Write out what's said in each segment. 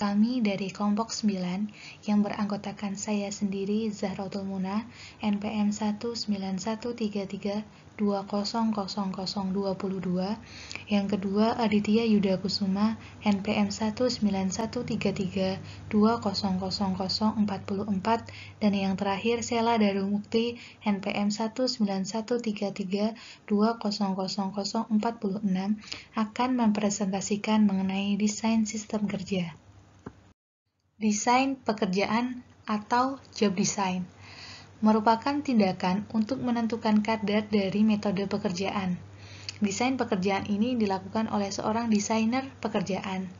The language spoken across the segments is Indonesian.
Kami dari kelompok 9 yang beranggotakan saya sendiri Zahratul Muna NPM 19133200022 yang kedua Aditya Yuda Kusuma NPM 19133200044 dan yang terakhir Sela Daru Mukti NPM 19133200046 akan mempresentasikan mengenai desain sistem kerja. Desain pekerjaan atau job design merupakan tindakan untuk menentukan kadar dari metode pekerjaan. Desain pekerjaan ini dilakukan oleh seorang desainer pekerjaan.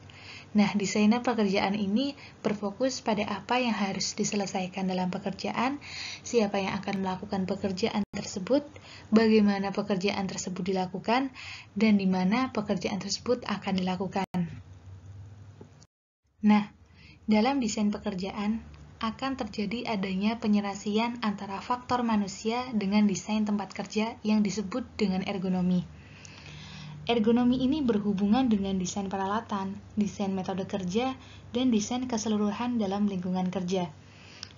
Nah, desainer pekerjaan ini berfokus pada apa yang harus diselesaikan dalam pekerjaan, siapa yang akan melakukan pekerjaan tersebut, bagaimana pekerjaan tersebut dilakukan, dan di mana pekerjaan tersebut akan dilakukan. Nah, dalam desain pekerjaan, akan terjadi adanya penyerasian antara faktor manusia dengan desain tempat kerja yang disebut dengan ergonomi. Ergonomi ini berhubungan dengan desain peralatan, desain metode kerja, dan desain keseluruhan dalam lingkungan kerja.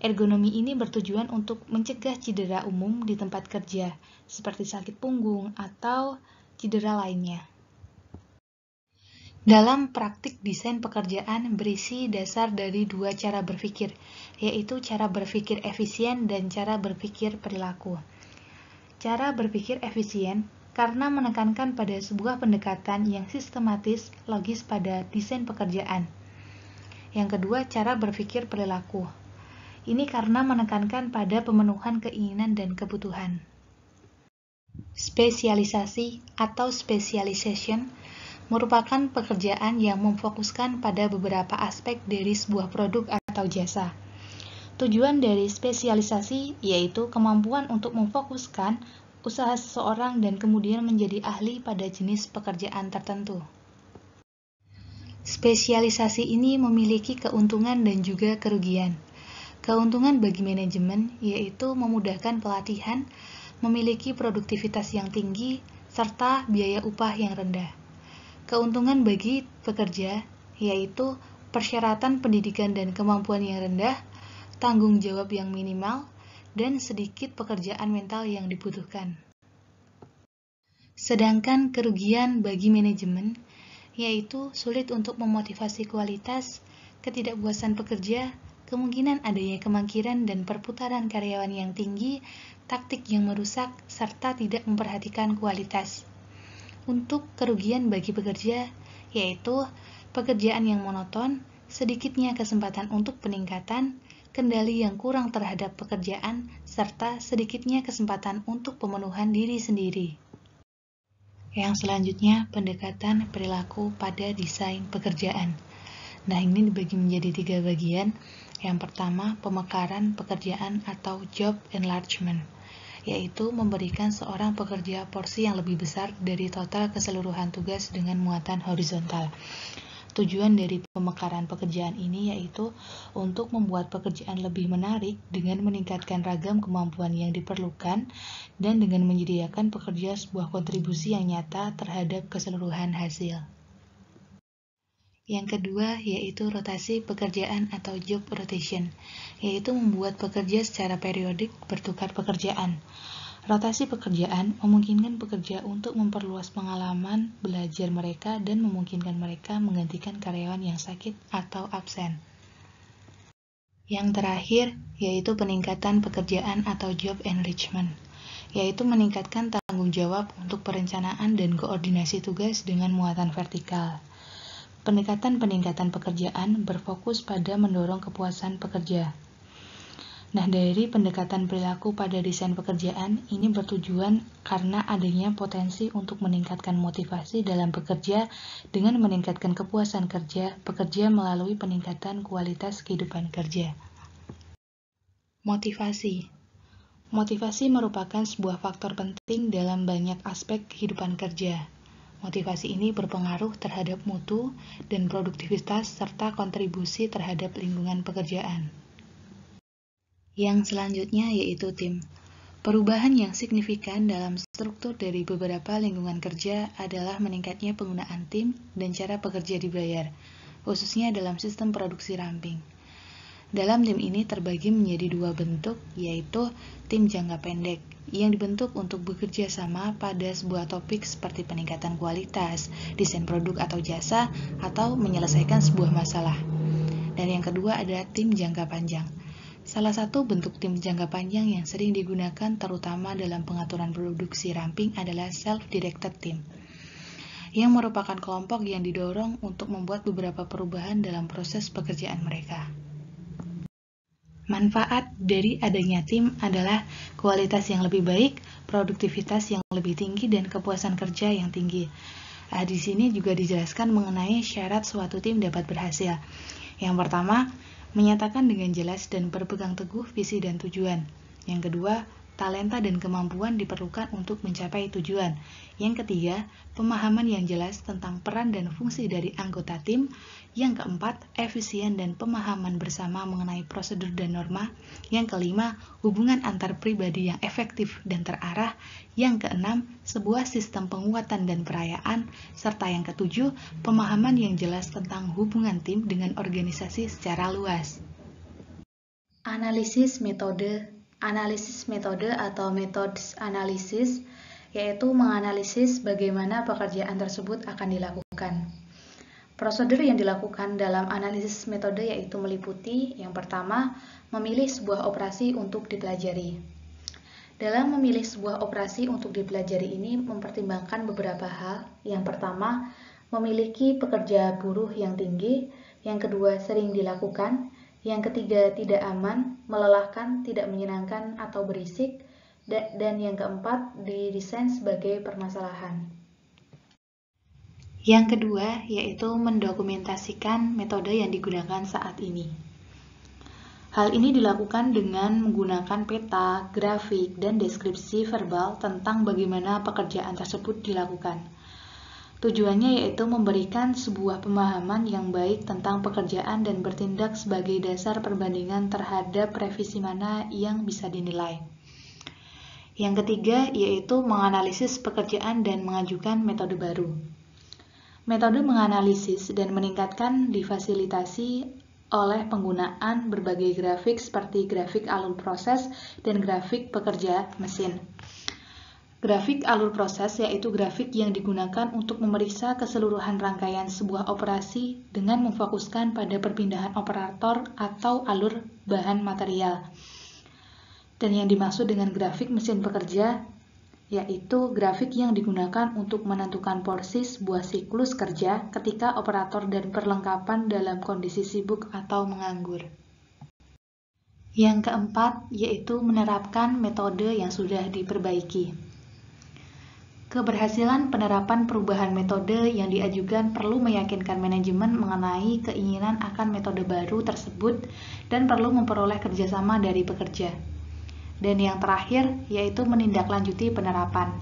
Ergonomi ini bertujuan untuk mencegah cedera umum di tempat kerja, seperti sakit punggung atau cedera lainnya. Dalam praktik desain pekerjaan berisi dasar dari dua cara berpikir, yaitu cara berpikir efisien dan cara berpikir perilaku. Cara berpikir efisien karena menekankan pada sebuah pendekatan yang sistematis logis pada desain pekerjaan. Yang kedua, cara berpikir perilaku. Ini karena menekankan pada pemenuhan keinginan dan kebutuhan. Spesialisasi atau specialization merupakan pekerjaan yang memfokuskan pada beberapa aspek dari sebuah produk atau jasa. Tujuan dari spesialisasi yaitu kemampuan untuk memfokuskan usaha seseorang dan kemudian menjadi ahli pada jenis pekerjaan tertentu. Spesialisasi ini memiliki keuntungan dan juga kerugian. Keuntungan bagi manajemen yaitu memudahkan pelatihan, memiliki produktivitas yang tinggi, serta biaya upah yang rendah. Keuntungan bagi pekerja yaitu persyaratan pendidikan dan kemampuan yang rendah, tanggung jawab yang minimal, dan sedikit pekerjaan mental yang dibutuhkan. Sedangkan kerugian bagi manajemen yaitu sulit untuk memotivasi kualitas, ketidakpuasan pekerja, kemungkinan adanya kemangkiran dan perputaran karyawan yang tinggi, taktik yang merusak, serta tidak memperhatikan kualitas untuk kerugian bagi pekerja, yaitu pekerjaan yang monoton, sedikitnya kesempatan untuk peningkatan, kendali yang kurang terhadap pekerjaan, serta sedikitnya kesempatan untuk pemenuhan diri sendiri. Yang selanjutnya, pendekatan perilaku pada desain pekerjaan. Nah, ini dibagi menjadi tiga bagian. Yang pertama, pemekaran pekerjaan atau job enlargement yaitu memberikan seorang pekerja porsi yang lebih besar dari total keseluruhan tugas dengan muatan horizontal. Tujuan dari pemekaran pekerjaan ini yaitu untuk membuat pekerjaan lebih menarik dengan meningkatkan ragam kemampuan yang diperlukan dan dengan menyediakan pekerja sebuah kontribusi yang nyata terhadap keseluruhan hasil. Yang kedua yaitu rotasi pekerjaan atau job rotation, yaitu membuat pekerja secara periodik bertukar pekerjaan. Rotasi pekerjaan memungkinkan pekerja untuk memperluas pengalaman belajar mereka dan memungkinkan mereka menggantikan karyawan yang sakit atau absen. Yang terakhir yaitu peningkatan pekerjaan atau job enrichment, yaitu meningkatkan tanggung jawab untuk perencanaan dan koordinasi tugas dengan muatan vertikal pendekatan peningkatan pekerjaan berfokus pada mendorong kepuasan pekerja. Nah, dari pendekatan perilaku pada desain pekerjaan ini bertujuan karena adanya potensi untuk meningkatkan motivasi dalam bekerja dengan meningkatkan kepuasan kerja pekerja melalui peningkatan kualitas kehidupan kerja. Motivasi Motivasi merupakan sebuah faktor penting dalam banyak aspek kehidupan kerja. Motivasi ini berpengaruh terhadap mutu dan produktivitas serta kontribusi terhadap lingkungan pekerjaan. Yang selanjutnya yaitu tim. Perubahan yang signifikan dalam struktur dari beberapa lingkungan kerja adalah meningkatnya penggunaan tim dan cara pekerja dibayar, khususnya dalam sistem produksi ramping. Dalam tim ini terbagi menjadi dua bentuk, yaitu tim jangka pendek yang dibentuk untuk bekerja sama pada sebuah topik seperti peningkatan kualitas, desain produk atau jasa, atau menyelesaikan sebuah masalah. Dan yang kedua adalah tim jangka panjang. Salah satu bentuk tim jangka panjang yang sering digunakan terutama dalam pengaturan produksi ramping adalah self-directed team yang merupakan kelompok yang didorong untuk membuat beberapa perubahan dalam proses pekerjaan mereka. Manfaat dari adanya tim adalah kualitas yang lebih baik, produktivitas yang lebih tinggi, dan kepuasan kerja yang tinggi. Nah, di sini juga dijelaskan mengenai syarat suatu tim dapat berhasil. Yang pertama, menyatakan dengan jelas dan berpegang teguh visi dan tujuan. Yang kedua, talenta dan kemampuan diperlukan untuk mencapai tujuan. Yang ketiga, pemahaman yang jelas tentang peran dan fungsi dari anggota tim. Yang keempat, efisien dan pemahaman bersama mengenai prosedur dan norma. Yang kelima, hubungan antar pribadi yang efektif dan terarah. Yang keenam, sebuah sistem penguatan dan perayaan. Serta yang ketujuh, pemahaman yang jelas tentang hubungan tim dengan organisasi secara luas. Analisis metode analisis metode atau methods analisis, yaitu menganalisis bagaimana pekerjaan tersebut akan dilakukan. Prosedur yang dilakukan dalam analisis metode yaitu meliputi yang pertama, memilih sebuah operasi untuk dipelajari. Dalam memilih sebuah operasi untuk dipelajari ini mempertimbangkan beberapa hal. Yang pertama, memiliki pekerja buruh yang tinggi, yang kedua sering dilakukan, yang ketiga, tidak aman, melelahkan, tidak menyenangkan, atau berisik. Dan yang keempat, didesain sebagai permasalahan. Yang kedua, yaitu mendokumentasikan metode yang digunakan saat ini. Hal ini dilakukan dengan menggunakan peta, grafik, dan deskripsi verbal tentang bagaimana pekerjaan tersebut dilakukan. Tujuannya yaitu memberikan sebuah pemahaman yang baik tentang pekerjaan dan bertindak sebagai dasar perbandingan terhadap revisi mana yang bisa dinilai. Yang ketiga yaitu menganalisis pekerjaan dan mengajukan metode baru. Metode menganalisis dan meningkatkan difasilitasi oleh penggunaan berbagai grafik seperti grafik alur proses dan grafik pekerja mesin. Grafik alur proses yaitu grafik yang digunakan untuk memeriksa keseluruhan rangkaian sebuah operasi dengan memfokuskan pada perpindahan operator atau alur bahan material. Dan yang dimaksud dengan grafik mesin pekerja yaitu grafik yang digunakan untuk menentukan porsi sebuah siklus kerja ketika operator dan perlengkapan dalam kondisi sibuk atau menganggur. Yang keempat, yaitu menerapkan metode yang sudah diperbaiki. Keberhasilan penerapan perubahan metode yang diajukan perlu meyakinkan manajemen mengenai keinginan akan metode baru tersebut dan perlu memperoleh kerjasama dari pekerja. Dan yang terakhir, yaitu menindaklanjuti penerapan.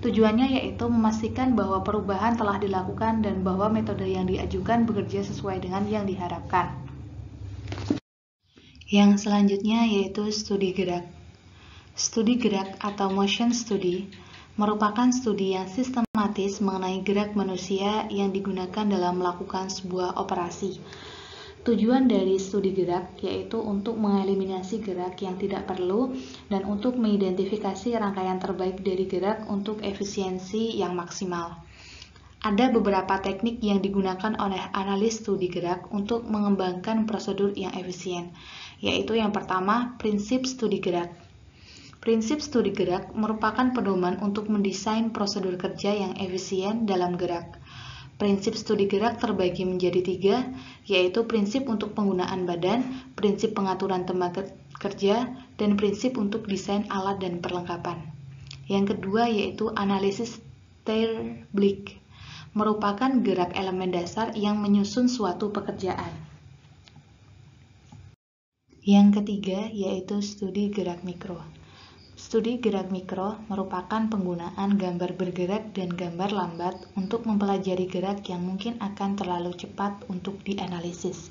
Tujuannya yaitu memastikan bahwa perubahan telah dilakukan dan bahwa metode yang diajukan bekerja sesuai dengan yang diharapkan. Yang selanjutnya yaitu studi gerak. Studi gerak atau motion study merupakan studi yang sistematis mengenai gerak manusia yang digunakan dalam melakukan sebuah operasi. Tujuan dari studi gerak yaitu untuk mengeliminasi gerak yang tidak perlu dan untuk mengidentifikasi rangkaian terbaik dari gerak untuk efisiensi yang maksimal. Ada beberapa teknik yang digunakan oleh analis studi gerak untuk mengembangkan prosedur yang efisien, yaitu yang pertama, prinsip studi gerak. Prinsip studi gerak merupakan pedoman untuk mendesain prosedur kerja yang efisien dalam gerak. Prinsip studi gerak terbagi menjadi tiga, yaitu prinsip untuk penggunaan badan, prinsip pengaturan tenaga kerja, dan prinsip untuk desain alat dan perlengkapan. Yang kedua yaitu analisis Terblik, merupakan gerak elemen dasar yang menyusun suatu pekerjaan. Yang ketiga yaitu studi gerak mikro. Studi gerak mikro merupakan penggunaan gambar bergerak dan gambar lambat untuk mempelajari gerak yang mungkin akan terlalu cepat untuk dianalisis.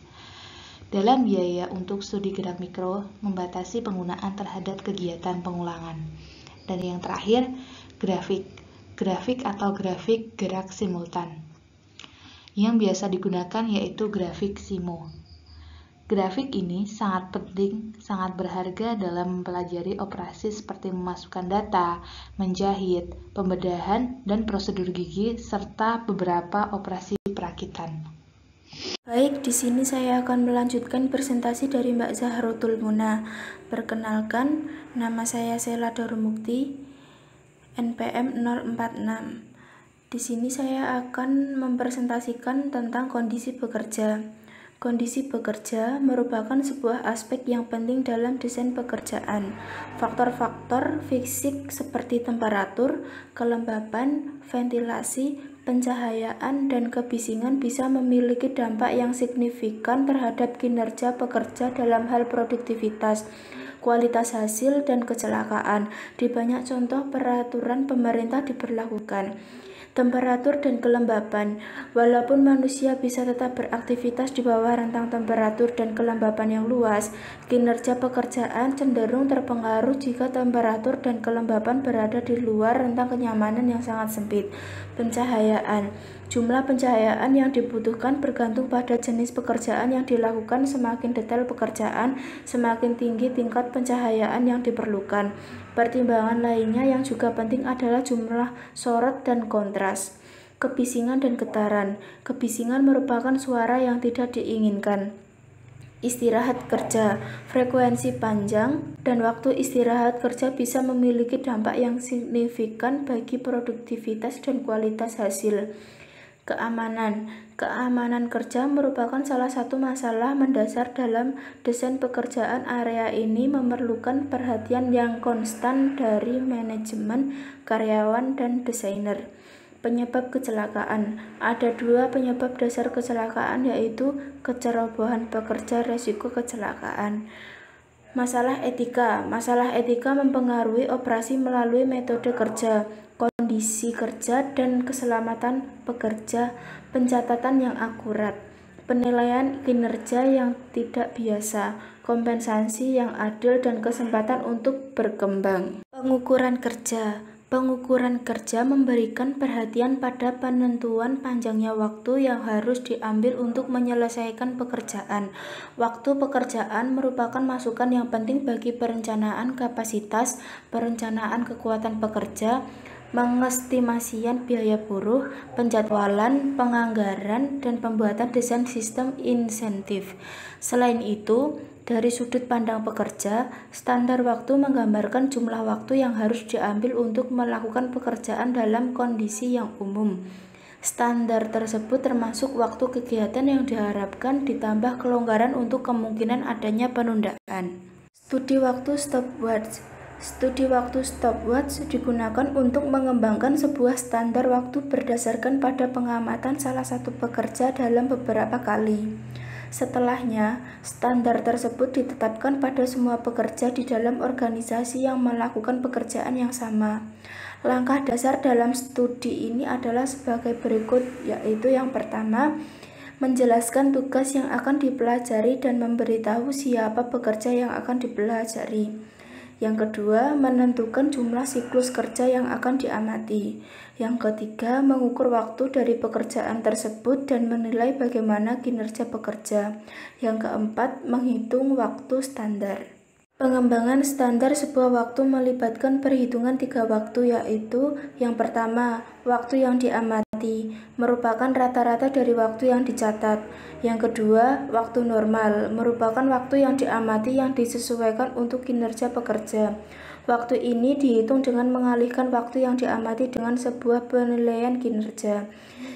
Dalam biaya untuk studi gerak mikro membatasi penggunaan terhadap kegiatan pengulangan. Dan yang terakhir, grafik. Grafik atau grafik gerak simultan. Yang biasa digunakan yaitu grafik SIMO. Grafik ini sangat penting, sangat berharga dalam mempelajari operasi seperti memasukkan data, menjahit, pembedahan, dan prosedur gigi, serta beberapa operasi perakitan. Baik, di sini saya akan melanjutkan presentasi dari Mbak Zahrotul Muna. Perkenalkan, nama saya Sela Dormukti, NPM 046. Di sini saya akan mempresentasikan tentang kondisi bekerja. Kondisi bekerja merupakan sebuah aspek yang penting dalam desain pekerjaan. Faktor-faktor fisik seperti temperatur, kelembapan, ventilasi, pencahayaan, dan kebisingan bisa memiliki dampak yang signifikan terhadap kinerja pekerja dalam hal produktivitas, kualitas hasil, dan kecelakaan. Di banyak contoh peraturan pemerintah diberlakukan temperatur dan kelembapan. Walaupun manusia bisa tetap beraktivitas di bawah rentang temperatur dan kelembapan yang luas, kinerja pekerjaan cenderung terpengaruh jika temperatur dan kelembapan berada di luar rentang kenyamanan yang sangat sempit. Pencahayaan Jumlah pencahayaan yang dibutuhkan bergantung pada jenis pekerjaan yang dilakukan. Semakin detail pekerjaan, semakin tinggi tingkat pencahayaan yang diperlukan. Pertimbangan lainnya yang juga penting adalah jumlah sorot dan kontras. Kebisingan dan getaran. Kebisingan merupakan suara yang tidak diinginkan. Istirahat kerja, frekuensi panjang, dan waktu istirahat kerja bisa memiliki dampak yang signifikan bagi produktivitas dan kualitas hasil. Keamanan Keamanan kerja merupakan salah satu masalah mendasar dalam desain pekerjaan area ini memerlukan perhatian yang konstan dari manajemen, karyawan, dan desainer. Penyebab kecelakaan Ada dua penyebab dasar kecelakaan yaitu kecerobohan pekerja resiko kecelakaan. Masalah etika. Masalah etika mempengaruhi operasi melalui metode kerja, kondisi kerja dan keselamatan pekerja, pencatatan yang akurat, penilaian kinerja yang tidak biasa, kompensasi yang adil dan kesempatan untuk berkembang. Pengukuran kerja Pengukuran kerja memberikan perhatian pada penentuan panjangnya waktu yang harus diambil untuk menyelesaikan pekerjaan. Waktu pekerjaan merupakan masukan yang penting bagi perencanaan kapasitas, perencanaan kekuatan pekerja, mengestimasian biaya buruh, penjadwalan, penganggaran, dan pembuatan desain sistem insentif. Selain itu, dari sudut pandang pekerja, standar waktu menggambarkan jumlah waktu yang harus diambil untuk melakukan pekerjaan dalam kondisi yang umum. Standar tersebut termasuk waktu kegiatan yang diharapkan ditambah kelonggaran untuk kemungkinan adanya penundaan. Studi waktu stopwatch Studi waktu stopwatch digunakan untuk mengembangkan sebuah standar waktu berdasarkan pada pengamatan salah satu pekerja dalam beberapa kali. Setelahnya, standar tersebut ditetapkan pada semua pekerja di dalam organisasi yang melakukan pekerjaan yang sama. Langkah dasar dalam studi ini adalah sebagai berikut, yaitu yang pertama, menjelaskan tugas yang akan dipelajari dan memberitahu siapa pekerja yang akan dipelajari. Yang kedua, menentukan jumlah siklus kerja yang akan diamati. Yang ketiga, mengukur waktu dari pekerjaan tersebut dan menilai bagaimana kinerja pekerja. Yang keempat, menghitung waktu standar. Pengembangan standar sebuah waktu melibatkan perhitungan tiga waktu yaitu yang pertama, waktu yang diamati mati merupakan rata-rata dari waktu yang dicatat. Yang kedua, waktu normal merupakan waktu yang diamati yang disesuaikan untuk kinerja pekerja. Waktu ini dihitung dengan mengalihkan waktu yang diamati dengan sebuah penilaian kinerja.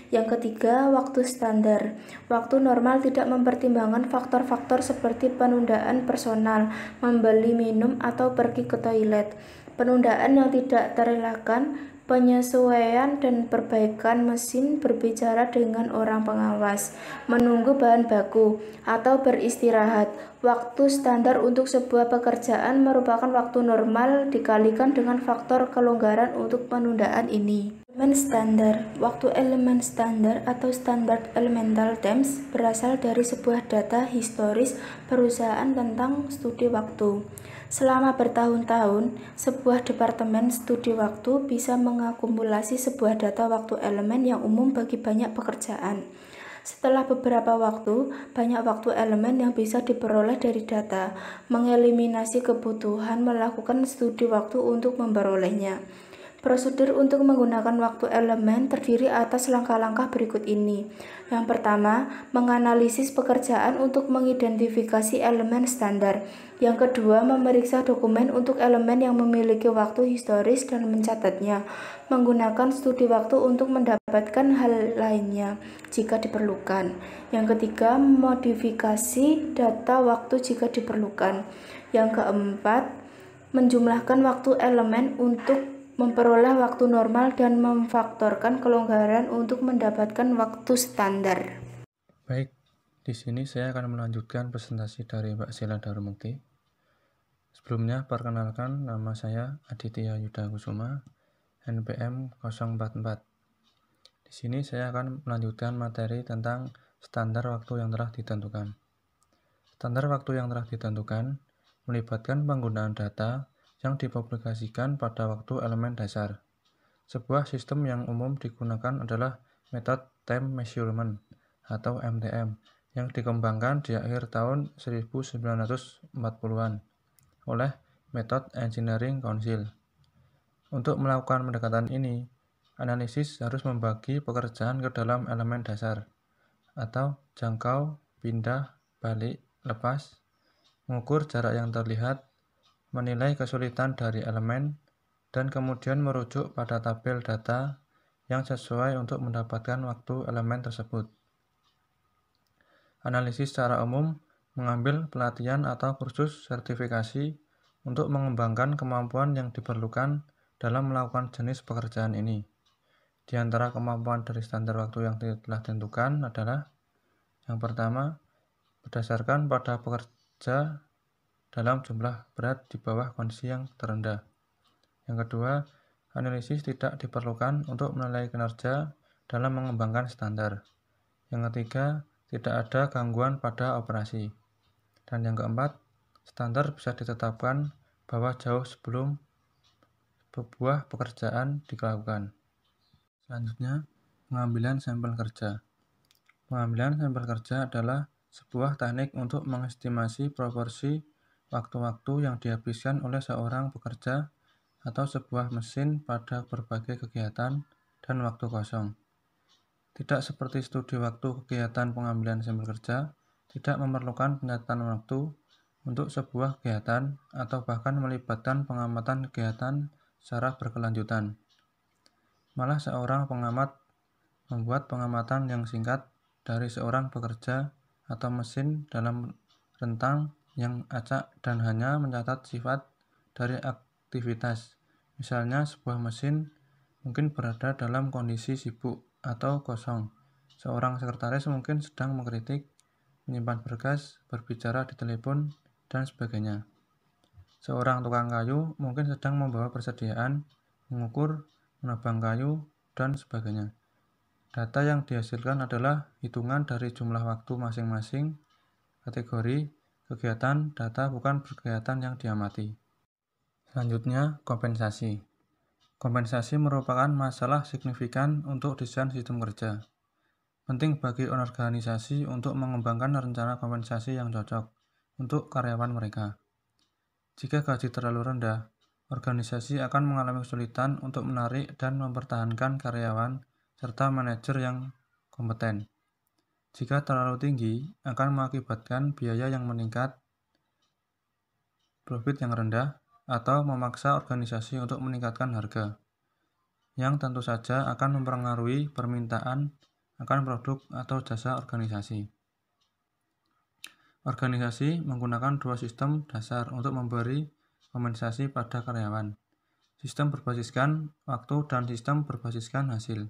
Yang ketiga, waktu standar. Waktu normal tidak mempertimbangkan faktor-faktor seperti penundaan personal, membeli minum atau pergi ke toilet. Penundaan yang tidak terelakkan penyesuaian dan perbaikan mesin berbicara dengan orang pengawas, menunggu bahan baku, atau beristirahat. Waktu standar untuk sebuah pekerjaan merupakan waktu normal dikalikan dengan faktor kelonggaran untuk penundaan ini. Elemen standar Waktu elemen standar atau standard elemental times berasal dari sebuah data historis perusahaan tentang studi waktu. Selama bertahun-tahun, sebuah departemen studi waktu bisa mengakumulasi sebuah data waktu elemen yang umum bagi banyak pekerjaan. Setelah beberapa waktu, banyak waktu elemen yang bisa diperoleh dari data, mengeliminasi kebutuhan melakukan studi waktu untuk memperolehnya. Prosedur untuk menggunakan waktu elemen terdiri atas langkah-langkah berikut ini. Yang pertama, menganalisis pekerjaan untuk mengidentifikasi elemen standar. Yang kedua, memeriksa dokumen untuk elemen yang memiliki waktu historis dan mencatatnya. Menggunakan studi waktu untuk mendapatkan hal lainnya jika diperlukan. Yang ketiga, modifikasi data waktu jika diperlukan. Yang keempat, menjumlahkan waktu elemen untuk memperoleh waktu normal dan memfaktorkan kelonggaran untuk mendapatkan waktu standar. Baik, di sini saya akan melanjutkan presentasi dari Mbak Sila Darumukti. Sebelumnya, perkenalkan nama saya Aditya Yuda Kusuma, NPM 044. Di sini saya akan melanjutkan materi tentang standar waktu yang telah ditentukan. Standar waktu yang telah ditentukan melibatkan penggunaan data yang dipublikasikan pada waktu elemen dasar. Sebuah sistem yang umum digunakan adalah metode time measurement atau MTM yang dikembangkan di akhir tahun 1940-an oleh metode Engineering Council. Untuk melakukan pendekatan ini, analisis harus membagi pekerjaan ke dalam elemen dasar atau jangkau, pindah, balik, lepas, mengukur jarak yang terlihat, menilai kesulitan dari elemen, dan kemudian merujuk pada tabel data yang sesuai untuk mendapatkan waktu elemen tersebut. Analisis secara umum mengambil pelatihan atau kursus sertifikasi untuk mengembangkan kemampuan yang diperlukan dalam melakukan jenis pekerjaan ini. Di antara kemampuan dari standar waktu yang telah ditentukan adalah yang pertama, berdasarkan pada pekerja dalam jumlah berat di bawah kondisi yang terendah. Yang kedua, analisis tidak diperlukan untuk menilai kinerja dalam mengembangkan standar. Yang ketiga, tidak ada gangguan pada operasi. Dan yang keempat, standar bisa ditetapkan bahwa jauh sebelum sebuah pekerjaan dilakukan. Selanjutnya, pengambilan sampel kerja. Pengambilan sampel kerja adalah sebuah teknik untuk mengestimasi proporsi waktu-waktu yang dihabiskan oleh seorang pekerja atau sebuah mesin pada berbagai kegiatan dan waktu kosong. Tidak seperti studi waktu kegiatan pengambilan sampel kerja, tidak memerlukan pencatatan waktu untuk sebuah kegiatan atau bahkan melibatkan pengamatan kegiatan secara berkelanjutan. Malah seorang pengamat membuat pengamatan yang singkat dari seorang pekerja atau mesin dalam rentang yang acak dan hanya mencatat sifat dari aktivitas. Misalnya sebuah mesin mungkin berada dalam kondisi sibuk atau kosong. Seorang sekretaris mungkin sedang mengkritik, menyimpan berkas, berbicara di telepon, dan sebagainya. Seorang tukang kayu mungkin sedang membawa persediaan, mengukur, menebang kayu, dan sebagainya. Data yang dihasilkan adalah hitungan dari jumlah waktu masing-masing kategori kegiatan data bukan kegiatan yang diamati. Selanjutnya, kompensasi. Kompensasi merupakan masalah signifikan untuk desain sistem kerja. Penting bagi organisasi untuk mengembangkan rencana kompensasi yang cocok untuk karyawan mereka. Jika gaji terlalu rendah, organisasi akan mengalami kesulitan untuk menarik dan mempertahankan karyawan serta manajer yang kompeten. Jika terlalu tinggi, akan mengakibatkan biaya yang meningkat, profit yang rendah, atau memaksa organisasi untuk meningkatkan harga, yang tentu saja akan mempengaruhi permintaan akan produk atau jasa organisasi. Organisasi menggunakan dua sistem dasar untuk memberi kompensasi pada karyawan. Sistem berbasiskan waktu dan sistem berbasiskan hasil.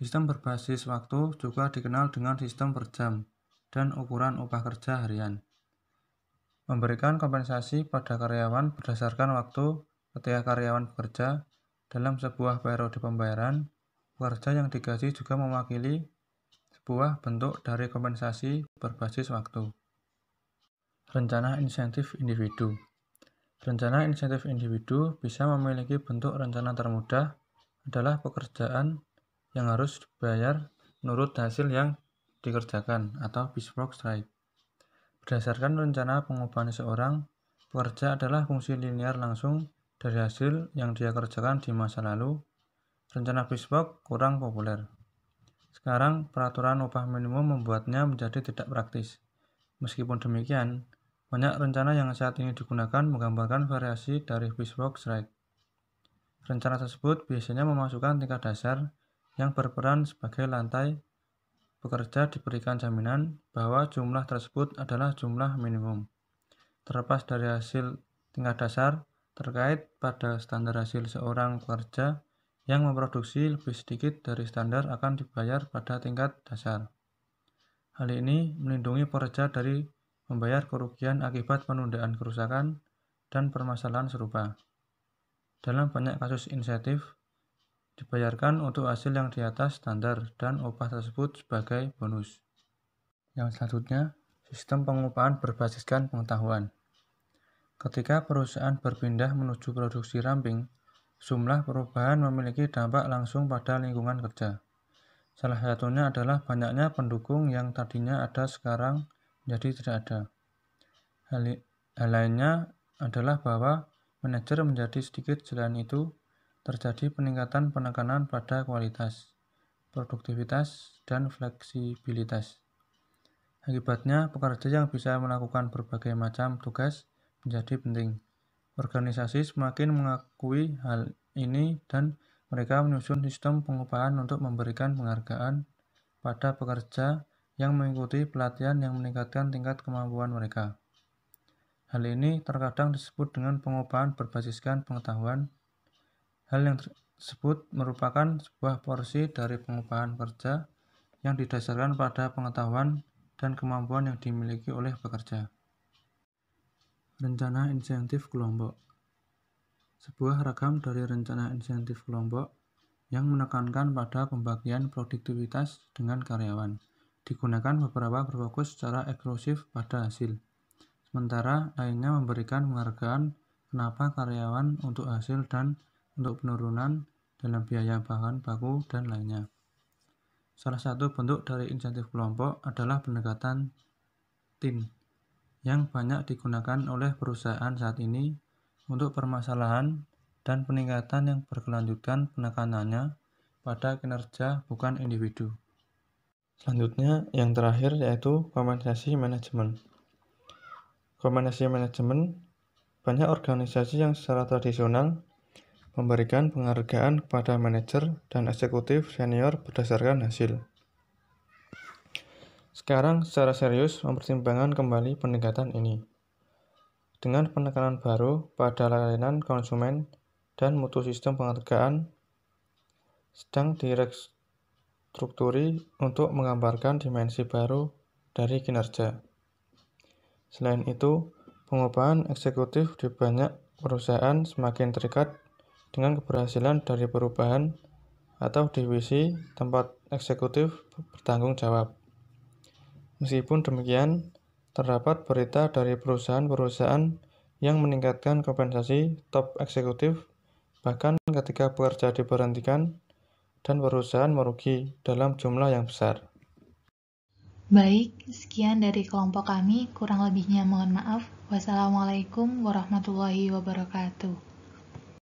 Sistem berbasis waktu juga dikenal dengan sistem per jam dan ukuran upah kerja harian. Memberikan kompensasi pada karyawan berdasarkan waktu ketika karyawan bekerja dalam sebuah periode pembayaran, pekerja yang digaji juga mewakili sebuah bentuk dari kompensasi berbasis waktu. Rencana insentif individu Rencana insentif individu bisa memiliki bentuk rencana termudah adalah pekerjaan yang harus dibayar menurut hasil yang dikerjakan atau bespoke strike. Berdasarkan rencana pengupahan seorang, pekerja adalah fungsi linear langsung dari hasil yang dia kerjakan di masa lalu. Rencana bespoke kurang populer. Sekarang, peraturan upah minimum membuatnya menjadi tidak praktis. Meskipun demikian, banyak rencana yang saat ini digunakan menggambarkan variasi dari bespoke strike. Rencana tersebut biasanya memasukkan tingkat dasar yang berperan sebagai lantai pekerja diberikan jaminan bahwa jumlah tersebut adalah jumlah minimum. Terlepas dari hasil tingkat dasar terkait pada standar hasil seorang pekerja yang memproduksi lebih sedikit dari standar akan dibayar pada tingkat dasar. Hal ini melindungi pekerja dari membayar kerugian akibat penundaan kerusakan dan permasalahan serupa. Dalam banyak kasus insentif, dibayarkan untuk hasil yang di atas standar dan upah tersebut sebagai bonus. Yang selanjutnya, sistem pengupahan berbasiskan pengetahuan. Ketika perusahaan berpindah menuju produksi ramping, jumlah perubahan memiliki dampak langsung pada lingkungan kerja. Salah satunya adalah banyaknya pendukung yang tadinya ada sekarang jadi tidak ada. Hal, hal lainnya adalah bahwa manajer menjadi sedikit jalan itu terjadi peningkatan penekanan pada kualitas, produktivitas, dan fleksibilitas. Akibatnya, pekerja yang bisa melakukan berbagai macam tugas menjadi penting. Organisasi semakin mengakui hal ini dan mereka menyusun sistem pengupahan untuk memberikan penghargaan pada pekerja yang mengikuti pelatihan yang meningkatkan tingkat kemampuan mereka. Hal ini terkadang disebut dengan pengupahan berbasiskan pengetahuan Hal yang tersebut merupakan sebuah porsi dari pengupahan kerja yang didasarkan pada pengetahuan dan kemampuan yang dimiliki oleh pekerja. Rencana insentif kelompok sebuah ragam dari rencana insentif kelompok yang menekankan pada pembagian produktivitas dengan karyawan. Digunakan beberapa berfokus secara eksklusif pada hasil, sementara lainnya memberikan penghargaan kenapa karyawan untuk hasil dan untuk penurunan dalam biaya bahan baku dan lainnya. Salah satu bentuk dari insentif kelompok adalah pendekatan tim, yang banyak digunakan oleh perusahaan saat ini untuk permasalahan dan peningkatan yang berkelanjutan penekanannya pada kinerja bukan individu. Selanjutnya, yang terakhir yaitu kompensasi manajemen. Kompensasi manajemen banyak organisasi yang secara tradisional memberikan penghargaan kepada manajer dan eksekutif senior berdasarkan hasil. Sekarang secara serius mempertimbangkan kembali peningkatan ini. Dengan penekanan baru pada layanan konsumen dan mutu sistem penghargaan sedang direstrukturi untuk menggambarkan dimensi baru dari kinerja. Selain itu, pengupahan eksekutif di banyak perusahaan semakin terikat dengan keberhasilan dari perubahan atau divisi tempat eksekutif bertanggung jawab. Meskipun demikian, terdapat berita dari perusahaan-perusahaan yang meningkatkan kompensasi top eksekutif bahkan ketika pekerja diberhentikan dan perusahaan merugi dalam jumlah yang besar. Baik, sekian dari kelompok kami, kurang lebihnya mohon maaf. Wassalamualaikum warahmatullahi wabarakatuh.